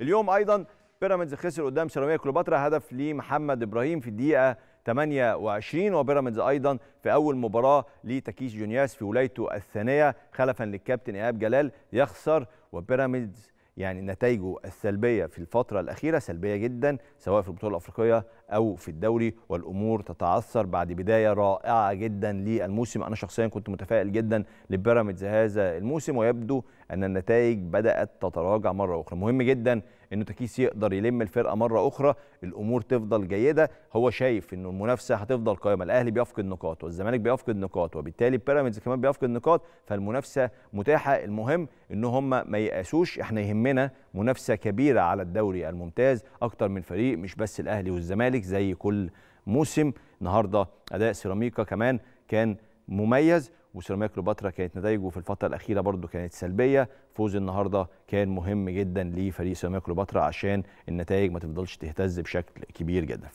اليوم ايضا بيراميدز خسر قدام سيراميكا كليوباترا هدف لمحمد ابراهيم في الدقيقه 28 وبيراميدز ايضا في اول مباراه لتكيس جونياس في ولايته الثانيه خلفا للكابتن ايهاب جلال يخسر وبيراميدز يعني نتائجه السلبية في الفترة الأخيرة سلبية جدا سواء في البطولة الأفريقية أو في الدوري والأمور تتعثر بعد بداية رائعة جدا للموسم أنا شخصيا كنت متفائل جدا لبيراميدز هذا الموسم ويبدو أن النتائج بدأت تتراجع مرة أخرى مهم جدا أنه تكيس يقدر يلم الفرقة مرة أخرى الأمور تفضل جيدة هو شايف أنه المنافسة هتفضل قائمة الأهلي بيفقد نقاط والزمالك بيفقد نقاط وبالتالي بيراميدز كمان بيفقد نقاط فالمنافسة متاحة المهم أن هم ما ييأسوش احنا يهمنا مؤمنه منافسه كبيره على الدوري الممتاز اكتر من فريق مش بس الاهلي والزمالك زي كل موسم النهارده اداء سيراميكا كمان كان مميز وسيراميكا كليوباترا كانت نتائجه في الفتره الاخيره برده كانت سلبيه فوز النهارده كان مهم جدا لفريق سيراميكا كليوباترا عشان النتائج ما تفضلش تهتز بشكل كبير جدا